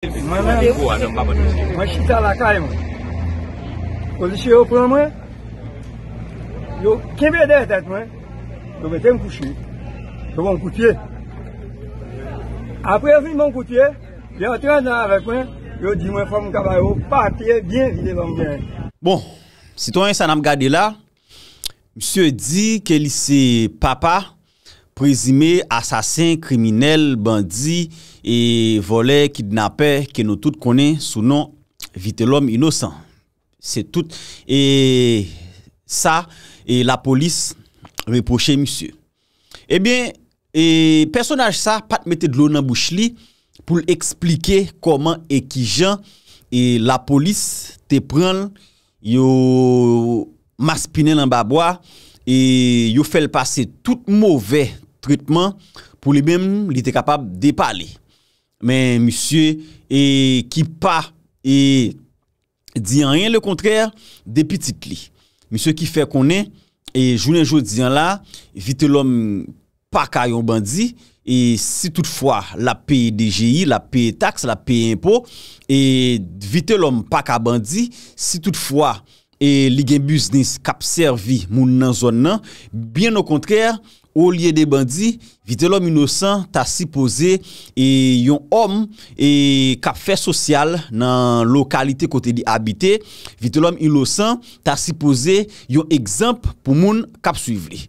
Mwen chita la kay mwen, kon lise yo pran mwen, yo kim vede tet mwen, yo vete mwen kouchi, yo mwen koutye, apre vin mwen koutye, yon 30 nan avek mwen, yo di mwen fwa mwen kabayo, patye, gen vide vang gen. Bon, siton yon sanam gade la, msye di ke lise papa... Prezime, asasin, kriminel, bandi, e vole, kidnapè, ke nou tout konen sou non vite l'om inosan. Se tout. E sa, e la polis reproche, monsie. Ebyen, e personaj sa pat mette dlo nan bouch li pou l'explike koman e ki jan e la polis te pren yo maspinè nan babwa e yo fel pase tout mouvek Tritman pou li bèm li te kapab depa li. Men, monsye, ki pa diyan rien le kontrèr, depitit li. Monsye, ki fè konen, jounen joun diyan la, vite lòm pa kayon bandi, si toutfwa la pey DGI, la pey tax, la pey impo, vite lòm pa kayon bandi, si toutfwa li gen biznis kap servi moun nan zon nan, bien o kontrèr, Ou liye de bandi, vite lom inosan ta sipoze yon om e kapfe sosyal nan lokalite kote di habite. Vite lom inosan ta sipoze yon ekzamp pou moun kap suivli.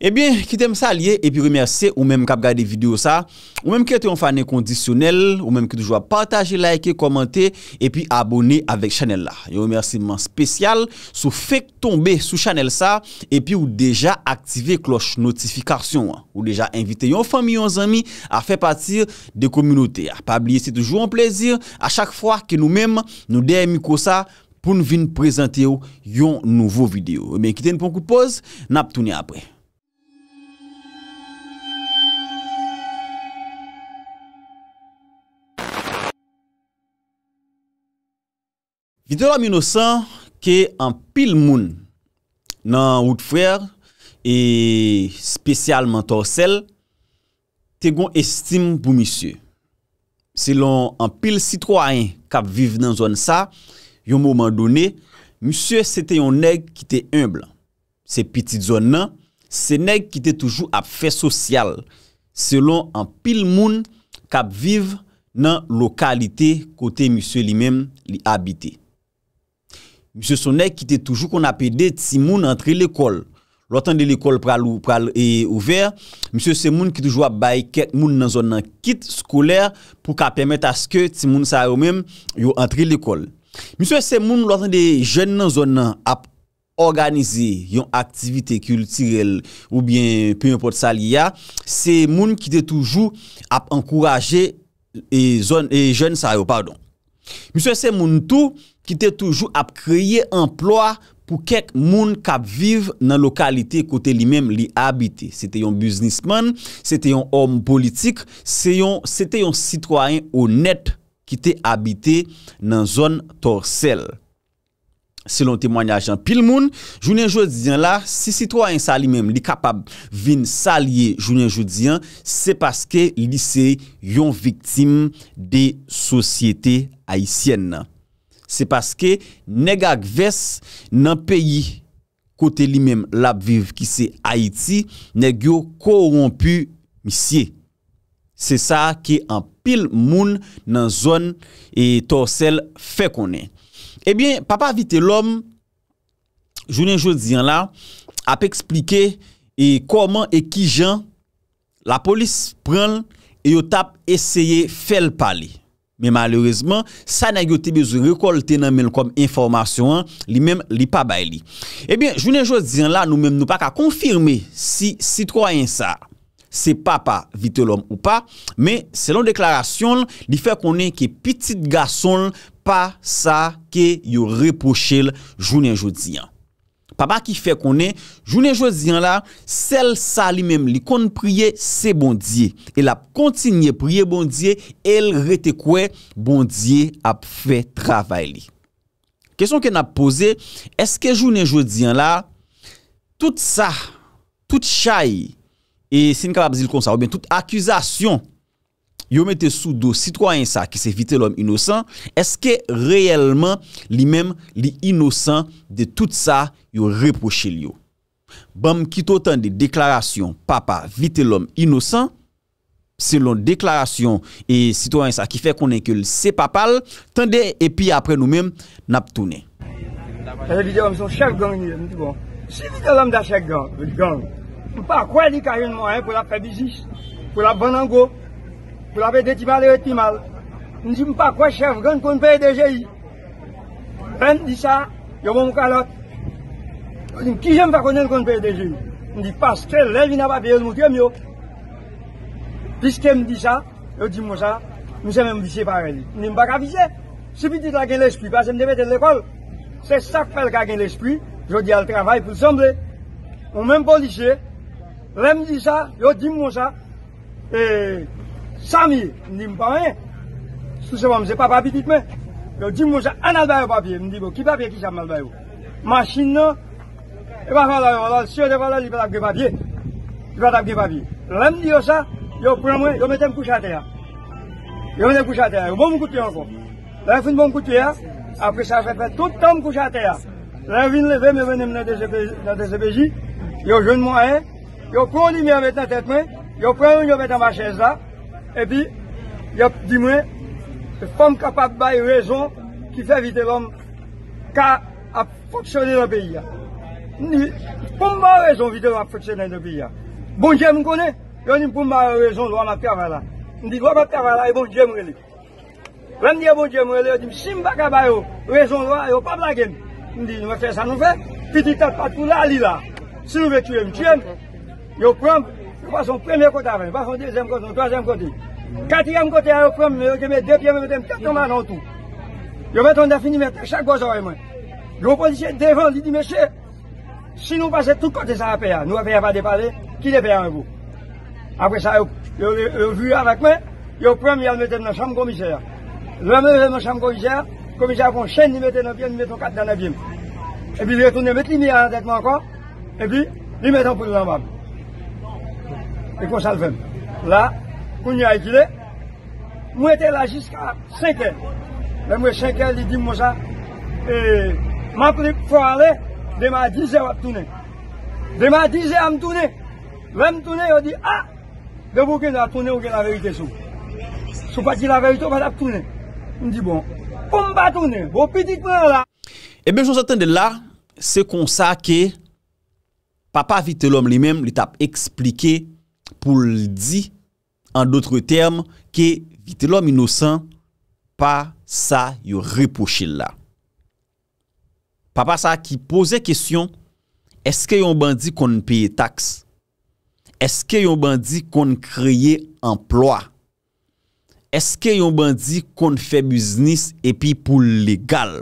Ebyen, kitem sa liye, epi remerse ou menm kap gade video sa, ou menm ki te yon fanyen kondisyonel, ou menm ki toujwa pataje, like, komante, epi abone avek chanel la. Yon remerseman spesyal sou fek tombe sou chanel sa, epi ou deja aktive kloche notifikasyon, ou deja invite yon fami, yon zami a fe patir de komunote. Pabliye, se toujwa an plezir, a chak fwa ke nou menm nou deyemiko sa pou nou vin prezante yo yon nouvo video. Ebyen, kitem ponkou poz, nap toune apre. Vitola 1900 ke an pil moun nan wout frèr e spesyalman torsel te gon estim pou misye. Selon an pil sitroyen kap vive nan zon sa, yon mouman donè, misye sete yon neg ki te imbl. Se piti zon nan, se neg ki te toujou ap fè sosyal selon an pil moun kap vive nan lokalite kote misye li mèm li abite. Mise Sondè ki te toujou kon apede ti moun antre l'ekol. Lò tan de l'ekol pral ou pral e ouver, mise se moun ki toujou ap baye kek moun nan zon nan kit skouler pou ka pemet aske ti moun sarou mèm yo antre l'ekol. Mise se moun lò tan de jen nan zon nan ap organize yon aktivite kultirel ou bien pèmè pot sali ya, se moun ki te toujou ap ankouraje e jen sarou. Mise se moun tou... ki te toujou ap kreye emploa pou kek moun kap vive nan lokalite kote li men li abite. Se te yon businessman, se te yon om politik, se te yon sitwoyen onet ki te abite nan zon torsel. Selon temwanyajan pil moun, jounen joudian la, se sitwoyen sa li men li kapab vin salye jounen joudian, se paske li se yon viktim de sosyete aisyen nan. Se paske negak ves nan peyi kote li mem labviv ki se Haiti, negyo koron pu misye. Se sa ki an pil moun nan zon e torsel fe konen. Ebyen, papa vite lom, jounen jodi an la, ap eksplike e koman e ki jan la polis prenl e yo tap eseye fel pali. Men malourezman, sa nan yo te bezou rekol tenan menl kom informasyon, li menm li pa bay li. Ebyen, jounen joudiyan la nou menm nou pa ka konfirme si sitkoyen sa se pa pa vite lom ou pa, men selon deklarasyon li fe konen ki pitit gason pa sa ki yo repoche l jounen joudiyan. Pa pa ki fe konen, jounen joudian la, sel sa li menm li kon priye se bondye. El ap kontinye priye bondye, el rete kwe bondye ap fe travay li. Kesyon ken ap pose, eske jounen joudian la, tout sa, tout chay, e sin kapap zil kon sa, ou ben tout akuzasyon, yo mette sou do sitwoyen sa ki se vite l'om inosan, eske reyelman li menm li inosan de tout sa yo reproche li yo. Bam kitotan de deklarasyon papa vite l'om inosan, se lon deklarasyon e sitwoyen sa ki fe konen ke l'se papal, tende epi apre nou menm nap toune. Se vide l'om sou chak gang ni, bon, si vide l'om da chak gang, pa kwa li kajen mwen pou la febizis, pou la banango, pou bon la pe de ti mal e de ti mal. N di m pa kwa chèv gen kon pe e de jè yi. Ren di sa, yo m mou kalot. Yo di m ki jè m pa konen kon pe e de jè yi. N di pas kè lè vina pa pe yo m mou kèm yo. Piske m di sa, yo di m mou sa, m se m mè m di se pare li. N di m pa ka vise. Se mi dit la gen l'espri, pasè m devete l'ekol. Se sa fèl ka gen l'espri, yo di al travay pou l'semble. M mè m polise. Ren mi di sa, yo di m mou sa, e... Samye, m di m panye, sou seman m se papapititme, yo di m mou se an albaryo papye, m di bo, ki papye ki sa m albaryo? Maschine nan, e wak wala yo, alal si yo de wala li patapge papye, li patapge papye. Le m di yo sa, yo pran mwen, yo metem koucha teya. Yo vene koucha teya, yo moun m kouti an kon. Le foun m m kouti ya, apre sa fè fè toutan m koucha teya. Le vin le ve, me venen m nete sebeji, yo joun m wane, yo kon li m yavet nete teme, yo pran m yavet an vaches la, Epi, di mwen, poum kapap bay rezon ki fe vite lom ka ap foksyone la peyi ya. Mwen di, poum bay rezon vite lom ap foksyone la peyi ya. Bon jem mwen kone, yo ni poum bay rezon lwa na pey avala. Mwen di, wap ap pey avala, e bon jem reli. Wem di, e bon jem reli, yo di, si mba kapay yo rezon lwa, yo pa blagem. Mwen di, nou fe sa nou fe, fiti tat pat pou la li la. Si nou ve tue mwen tue, yo pranm. pa son premye kote aven, pa son dezem kote, toazem kote. Katiyem kote a yo prom me yo keme depye me metem ketoman nan tou. Yo meton da fini meten, chak bozor e mwen. Yo polisye devan li di me che, si nou pase tout kote sa apaya, nou apaya pa depade, ki depaya an vou? Apre sa yo vu avak men, yo prom yon metem nan chanm komisyar. Lame yon metem nan chanm komisyar, komisyar pon chen ni meten nan piye, ni meton kat nan avim. E pi li retounen met li miya an detman anko, e pi li meton pou nan vab. E kon salvem. La, koun ya itile, mwen te la jiska 5 el. Mwen 5 el li di mwosa, e map li fwa ale, de ma di ze wap toune. De ma di ze am toune. Vem toune, yo di, ah! De pouke nou ap toune ouke la verite sou. Sou pati la verite ou pati ap toune. Mwen di bon, poum batoune, bo piti kwen la. E ben jonsaten de la, se kon sa ke, papa vite lom li men, li tap explikey pou l di an doutre term ke vite l om inosan pa sa yon repoche la. Papa sa ki pose kisyon, eske yon bandi kon peye taks? Eske yon bandi kon kreye emploa? Eske yon bandi kon fe biznis epi pou legal?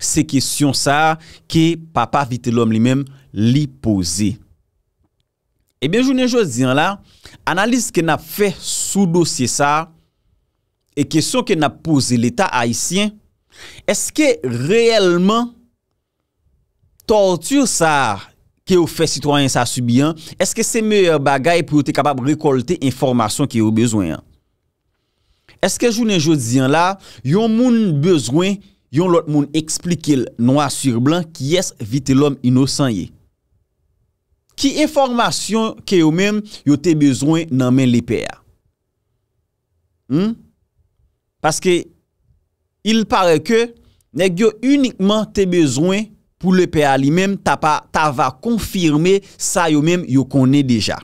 Se kisyon sa ke papa vite l om li menm li posey. Ebyen eh jounen jous diyan la, analise ke na fe sou dosye sa, e kesyon ke na pose l'Etat Haitien, eske reyelman tortur sa ke ou fe citoyen sa subiyan, eske se meyye bagay pou ou te kapab rekolte informasyon ke ou bezwen? Eske jounen jous diyan la, yon moun bezwen, yon lot moun eksplike l noa sur blan ki yes vite l om inosanyen. ki informasyon ke yo men yo te bezwen nan men l'EPA. Hmm? Paske il pare ke, neg yo unikman te bezwen pou l'EPA li men, ta va konfirme sa yo men yo konen deja.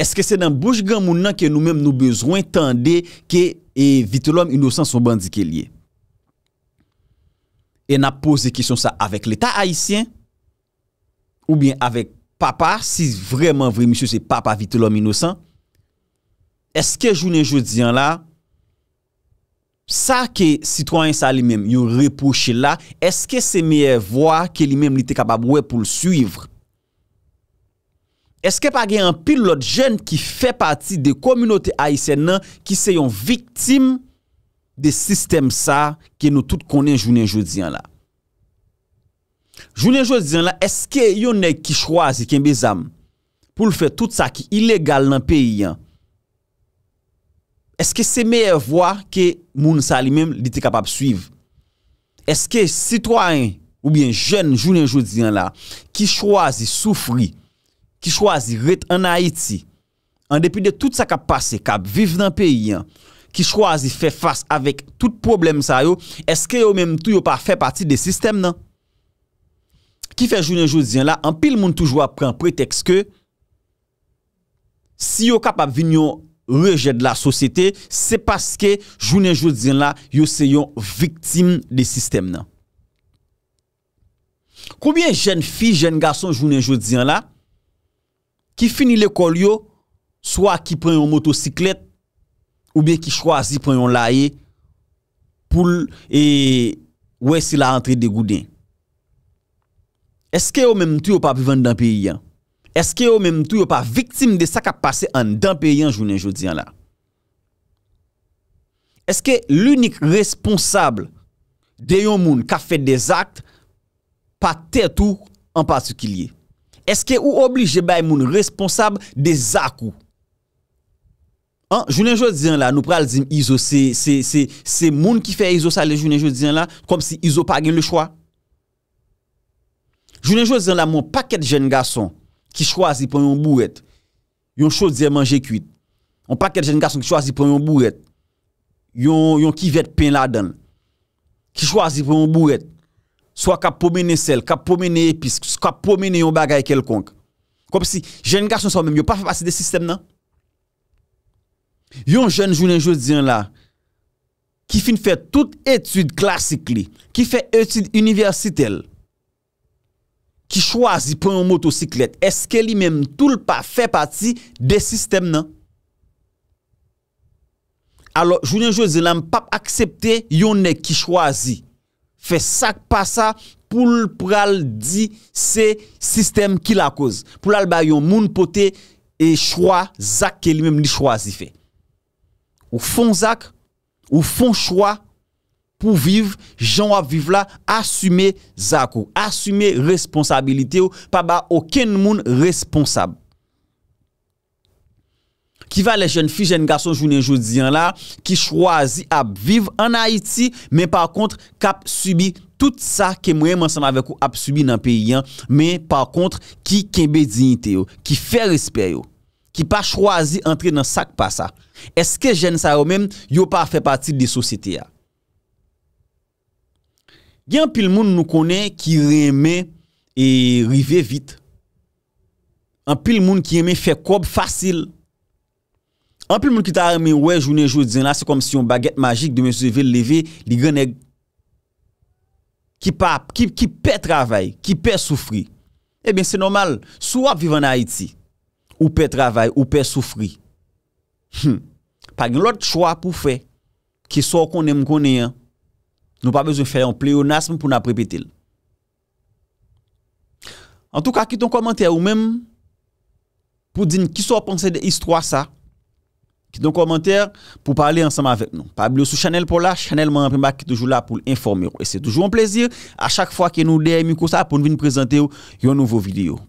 Eske se nan boujgan moun nan ke nou men nou bezwen tan de ke evite l'om inosanson bandi ke liye. E na pose kisyon sa avek l'Etat Haitien, Ou bin avèk papa, si vreman vremi sou se papa vite lòm inosan, eske jounen joudiyan la, sa ke sitwany sa li menm, yon repouche la, eske se meyè vwa ke li menm li te kabab wè pou l'suivre? Eske pa gen anpil lot jèn ki fè pati de komunote aisen nan ki se yon viktim de sistem sa ke nou tout konen jounen joudiyan la? Jounen joun diyan la, eske yon ne ki chwazi Ken bezam pou l fè tout sa ki Ilegal nan peyi Eske se meyè vwa Ke moun sa li men Li te kapab suiv Eske sitwany ou bien joun Jounen joun diyan la Ki chwazi soufri Ki chwazi ret an Haiti An depi de tout sa kapase Kap viv nan peyi Ki chwazi fè fass avèk tout problem sa yo Eske yo menm tou yo pa fè pati De sistem nan fe jounen joudien la, an pil moun toujwa pren preteks ke si yo kapap vin yon reje de la sosete, se pas ke jounen joudien la, yo se yon viktim de sistem nan. Koubyen jen fi, jen gason jounen joudien la, ki fini l'ekol yo, swa ki pren yon motosiklet ou bien ki chwazi pren yon laye poul e wè si la antre de gouden. Eske yo men mtou yo pa privan dan periyan? Eske yo men mtou yo pa viktim de sa ka pase an dan periyan jounen joudiyan la? Eske l'unik responsable de yon moun ka fè desakt pa tè tou an patikilye? Eske ou oblige bay moun responsable desakou? Jounen joudiyan la nou pral zim Izo se moun ki fè Izo sa le jounen joudiyan la kom si Izo pa gen le chwa? Jounen jounen jounen la, moun paket jen gason ki chwazi pou yon bouwet, yon chodze manje kuit. Moun paket jen gason ki chwazi pou yon bouwet, yon kivet pen ladan, ki chwazi pou yon bouwet. Swa ka pomenen sel, ka pomenen epis, ka pomenen yon bagay kelkonk. Kompisi, jen gason sa ou mèm, yon pa fapasi de sistem nan. Yon jen jounen jounen la, ki fin fè tout etude klasik li, ki fè etude universitel, ki chwazi pou yon motosiklet, eske li menm tou l pa fe pati de sistem nan? Alo, jounen jounen zi lan, pap aksepte yon ne ki chwazi, fe sak pa sa pou l pral di se sistem ki la koz. Pou l alba yon moun pote e chwazi, zak ke li menm li chwazi fe. Ou fon zak, ou fon chwazi, pou viv, jen wap viv la, asume zako, asume responsabilite yo, pa ba oken moun responsab. Ki va le jen fi, jen gason, jounen joun diyan la, ki chwazi ap viv an Haiti, men par kontre, kap subi tout sa, ke mwen mansan avek ou ap subi nan peyi yan, men par kontre, ki kembe dinite yo, ki fe respye yo, ki pa chwazi entre nan sak pa sa. Eske jen sa yo men, yo pa fe pati de sosite ya. Gen apil moun nou konen ki reme e rive vit. Anpil moun ki eme fe kob fasil. Anpil moun ki ta reme we jounen jounen la se kom si yon baget magik de men se ve leve li gane. Ki pa, ki pe travay, ki pe soufri. E eh ben se normal, sou ap vivan ha iti. Ou pe travay, ou pe soufri. Hm. Pa gen lot chwa pou fe. Ki sou akonem konen ya. Nou pa bezo fè yon pleyo nasm pou na prepetil. En tout ka, kiton komantè ou menm pou din ki sou a panse de histro a sa. Kiton komantè pou pale ansanm avek nou. Pabili ou sou chanel pou la, chanel man apimak ki toujou la pou l'informer. E se toujou an plezir. A chak fwa ki nou dey mi kousa pou nou vin prezante yo yon nouvo video.